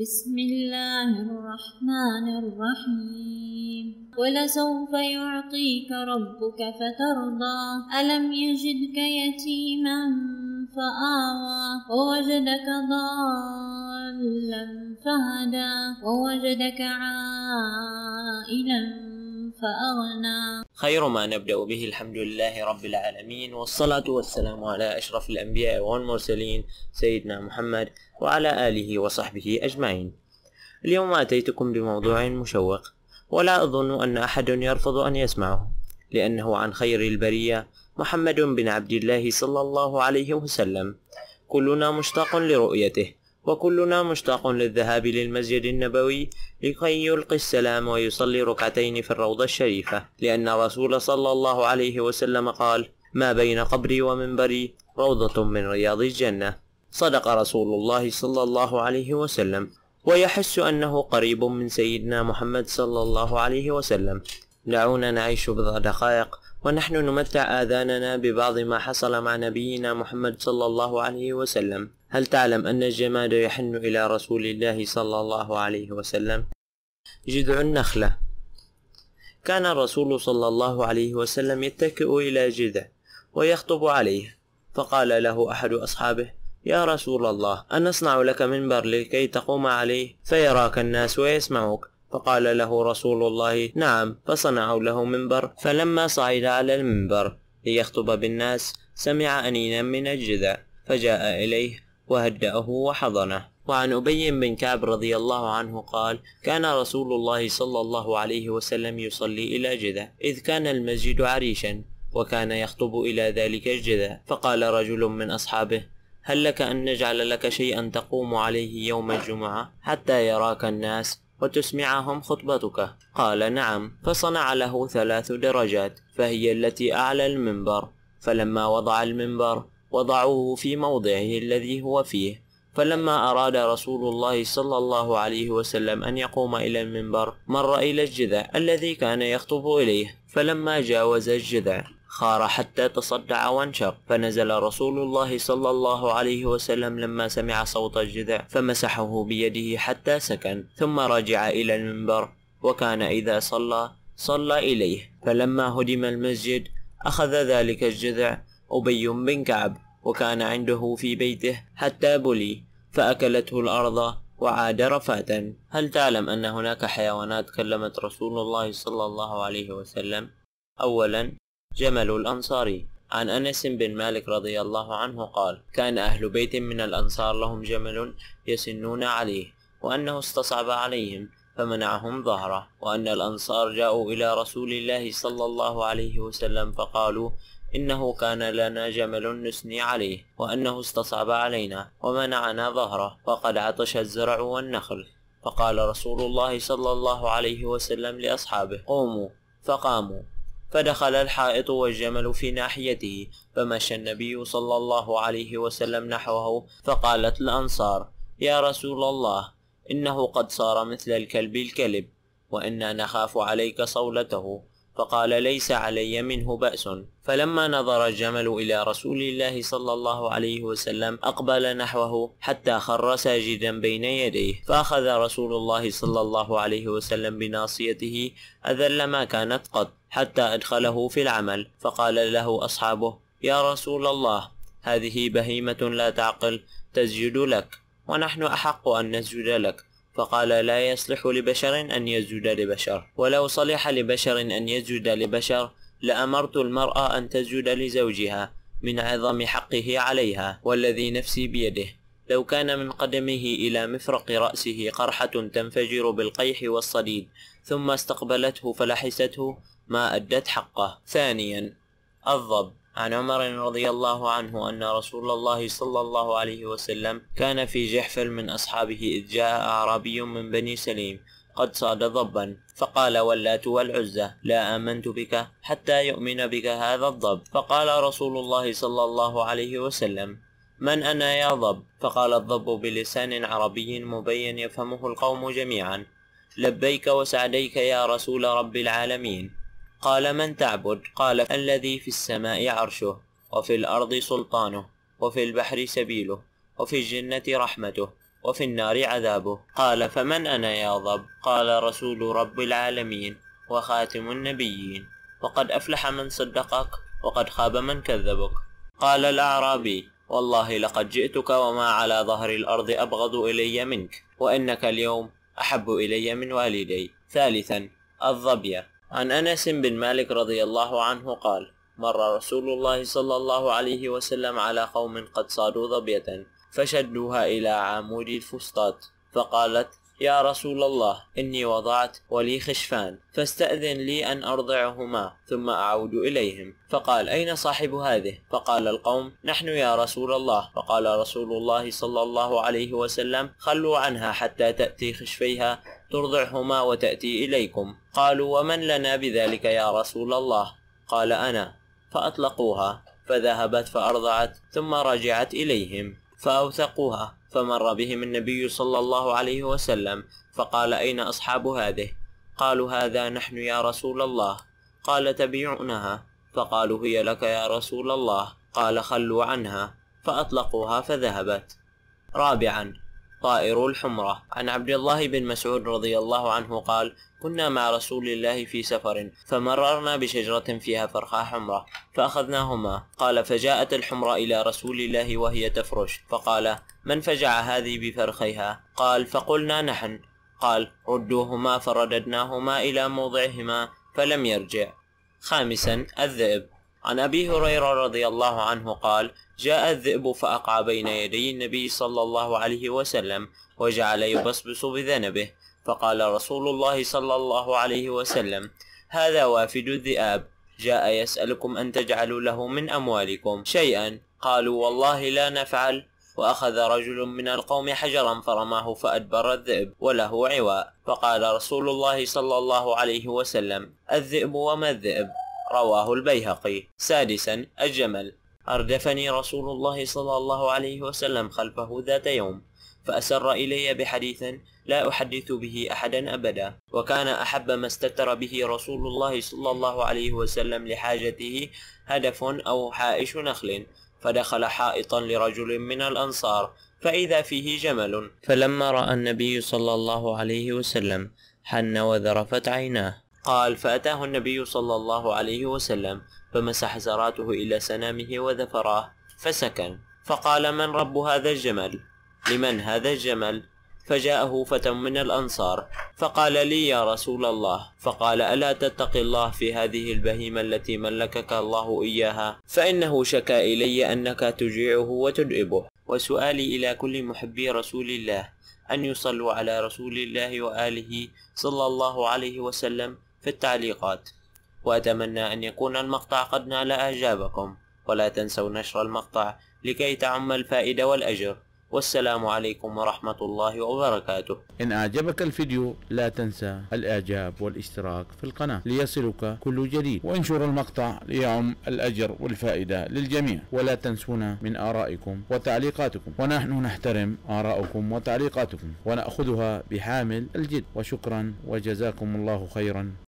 بسم الله الرحمن الرحيم ولسوف يعطيك ربك فترضى ألم يجدك يتيما فآوى ووجدك ضالا فهدى ووجدك عائلا فأغنى خير ما نبدأ به الحمد لله رب العالمين والصلاة والسلام على أشرف الأنبياء والمرسلين سيدنا محمد وعلى آله وصحبه أجمعين اليوم أتيتكم بموضوع مشوق ولا أظن أن أحد يرفض أن يسمعه لأنه عن خير البرية محمد بن عبد الله صلى الله عليه وسلم كلنا مشتاق لرؤيته وكلنا مشتاق للذهاب للمسجد النبوي لكي يلقي السلام ويصلي ركعتين في الروضة الشريفة لأن الرسول صلى الله عليه وسلم قال ما بين قبري ومنبري روضة من رياض الجنة صدق رسول الله صلى الله عليه وسلم ويحس أنه قريب من سيدنا محمد صلى الله عليه وسلم دعونا نعيش بضع دقائق ونحن نمتع آذاننا ببعض ما حصل مع نبينا محمد صلى الله عليه وسلم هل تعلم أن الجماد يحن إلى رسول الله صلى الله عليه وسلم؟ جذع النخلة كان الرسول صلى الله عليه وسلم يتكئ إلى جذع ويخطب عليه فقال له أحد أصحابه يا رسول الله أنصنع لك منبر لكي تقوم عليه فيراك الناس ويسمعوك فقال له رسول الله نعم فصنعوا له منبر فلما صعد على المنبر ليخطب بالناس سمع أنينا من الجذع فجاء إليه وهدأه وحضنه وعن أبي بن كعب رضي الله عنه قال كان رسول الله صلى الله عليه وسلم يصلي إلى جدة إذ كان المسجد عريشا وكان يخطب إلى ذلك الجدة فقال رجل من أصحابه هل لك أن نجعل لك شيئا تقوم عليه يوم الجمعة حتى يراك الناس وتسمعهم خطبتك قال نعم فصنع له ثلاث درجات فهي التي أعلى المنبر فلما وضع المنبر وضعوه في موضعه الذي هو فيه فلما أراد رسول الله صلى الله عليه وسلم أن يقوم إلى المنبر مر إلى الجذع الذي كان يخطب إليه فلما جاوز الجذع خار حتى تصدع وانشق فنزل رسول الله صلى الله عليه وسلم لما سمع صوت الجذع فمسحه بيده حتى سكن ثم رجع إلى المنبر وكان إذا صلى صلى إليه فلما هدم المسجد أخذ ذلك الجذع أبي بن كعب وكان عنده في بيته حتى بلي فأكلته الأرض وعاد رفاتا هل تعلم أن هناك حيوانات كلمت رسول الله صلى الله عليه وسلم أولا جمل الأنصاري عن أنس بن مالك رضي الله عنه قال كان أهل بيت من الأنصار لهم جمل يسنون عليه وأنه استصعب عليهم فمنعهم ظهره وأن الأنصار جاءوا إلى رسول الله صلى الله عليه وسلم فقالوا إنه كان لنا جمل نثني عليه وأنه استصعب علينا ومنعنا ظهره وقد عطش الزرع والنخل فقال رسول الله صلى الله عليه وسلم لأصحابه قوموا فقاموا فدخل الحائط والجمل في ناحيته فمشى النبي صلى الله عليه وسلم نحوه فقالت الأنصار يا رسول الله إنه قد صار مثل الكلب الكلب وإنا نخاف عليك صولته فقال ليس علي منه بأس فلما نظر الجمل إلى رسول الله صلى الله عليه وسلم أقبل نحوه حتى خر ساجدا بين يديه فأخذ رسول الله صلى الله عليه وسلم بناصيته أذل ما كانت قط حتى أدخله في العمل فقال له أصحابه يا رسول الله هذه بهيمة لا تعقل تسجد لك ونحن أحق أن نسجد لك فقال لا يصلح لبشر أن يسجد لبشر ولو صلح لبشر أن يسجد لبشر لأمرت المرأة أن تسجد لزوجها من عظم حقه عليها والذي نفسي بيده لو كان من قدمه إلى مفرق رأسه قرحة تنفجر بالقيح والصديد ثم استقبلته فلحسته ما أدت حقه ثانيا الضب عن عمر رضي الله عنه أن رسول الله صلى الله عليه وسلم كان في جحفل من أصحابه إذ جاء أعرابي من بني سليم قد صاد ضبا فقال واللات والعزى لا آمنت بك حتى يؤمن بك هذا الضب فقال رسول الله صلى الله عليه وسلم من أنا يا ضب فقال الضب بلسان عربي مبين يفهمه القوم جميعا لبيك وسعديك يا رسول رب العالمين قال من تعبد قال الذي في السماء عرشه وفي الأرض سلطانه وفي البحر سبيله وفي الجنة رحمته وفي النار عذابه قال فمن أنا يا ضب قال رسول رب العالمين وخاتم النبيين وقد أفلح من صدقك وقد خاب من كذبك قال الأعرابي والله لقد جئتك وما على ظهر الأرض أبغض إلي منك وإنك اليوم أحب إلي من والدي ثالثا الظبية عن أنس بن مالك رضي الله عنه قال مر رسول الله صلى الله عليه وسلم على قوم قد صادوا ظبية فشدوها إلى عمود الفسطاط فقالت يا رسول الله إني وضعت ولي خشفان فاستأذن لي أن أرضعهما ثم أعود إليهم فقال أين صاحب هذه فقال القوم نحن يا رسول الله فقال رسول الله صلى الله عليه وسلم خلوا عنها حتى تأتي خشفيها ترضعهما وتأتي إليكم قالوا ومن لنا بذلك يا رسول الله قال أنا فأطلقوها فذهبت فأرضعت ثم رجعت إليهم فأوثقوها فمر بهم النبي صلى الله عليه وسلم فقال أين أصحاب هذه قالوا هذا نحن يا رسول الله قال تبيعونها فقالوا هي لك يا رسول الله قال خلوا عنها فأطلقوها فذهبت رابعا طائر الحمرة عن عبد الله بن مسعود رضي الله عنه قال كنا مع رسول الله في سفر فمررنا بشجرة فيها فرخة حمرة فأخذناهما قال فجاءت الحمرة إلى رسول الله وهي تفرش فقال من فجع هذه بفرخيها قال فقلنا نحن قال ردوهما فرددناهما إلى موضعهما فلم يرجع خامسا الذئب عن أبي هريرة رضي الله عنه قال جاء الذئب فأقع بين يدي النبي صلى الله عليه وسلم وجعل يبصبص بذنبه فقال رسول الله صلى الله عليه وسلم هذا وافد الذئاب جاء يسألكم أن تجعلوا له من أموالكم شيئا قالوا والله لا نفعل وأخذ رجل من القوم حجرا فرماه فأدبر الذئب وله عواء فقال رسول الله صلى الله عليه وسلم الذئب وما الذئب رواه البيهقي سادسا الجمل أردفني رسول الله صلى الله عليه وسلم خلفه ذات يوم فأسر إلي بحديث لا أحدث به أحدا أبدا وكان أحب ما استتر به رسول الله صلى الله عليه وسلم لحاجته هدف أو حائش نخل فدخل حائطا لرجل من الأنصار فإذا فيه جمل فلما رأى النبي صلى الله عليه وسلم حن وذرفت عيناه قال فأتاه النبي صلى الله عليه وسلم فمسح زراته إلى سنامه وذفراه فسكن فقال من رب هذا الجمل لمن هذا الجمل فجاءه فتى من الأنصار فقال لي يا رسول الله فقال ألا تتقي الله في هذه البهيمة التي ملكك الله إياها فإنه شكى إلي أنك تجيعه وتدئبه وسؤالي إلى كل محبي رسول الله أن يصلوا على رسول الله وآله صلى الله عليه وسلم في التعليقات وأتمنى أن يكون المقطع قد نال إعجابكم ولا تنسوا نشر المقطع لكي تعم الفائدة والأجر والسلام عليكم ورحمة الله وبركاته إن أعجبك الفيديو لا تنسى الإعجاب والاشتراك في القناة ليصلك كل جديد وانشر المقطع ليعم الأجر والفائدة للجميع ولا تنسونا من آرائكم وتعليقاتكم ونحن نحترم آرائكم وتعليقاتكم ونأخذها بحامل الجد وشكرا وجزاكم الله خيرا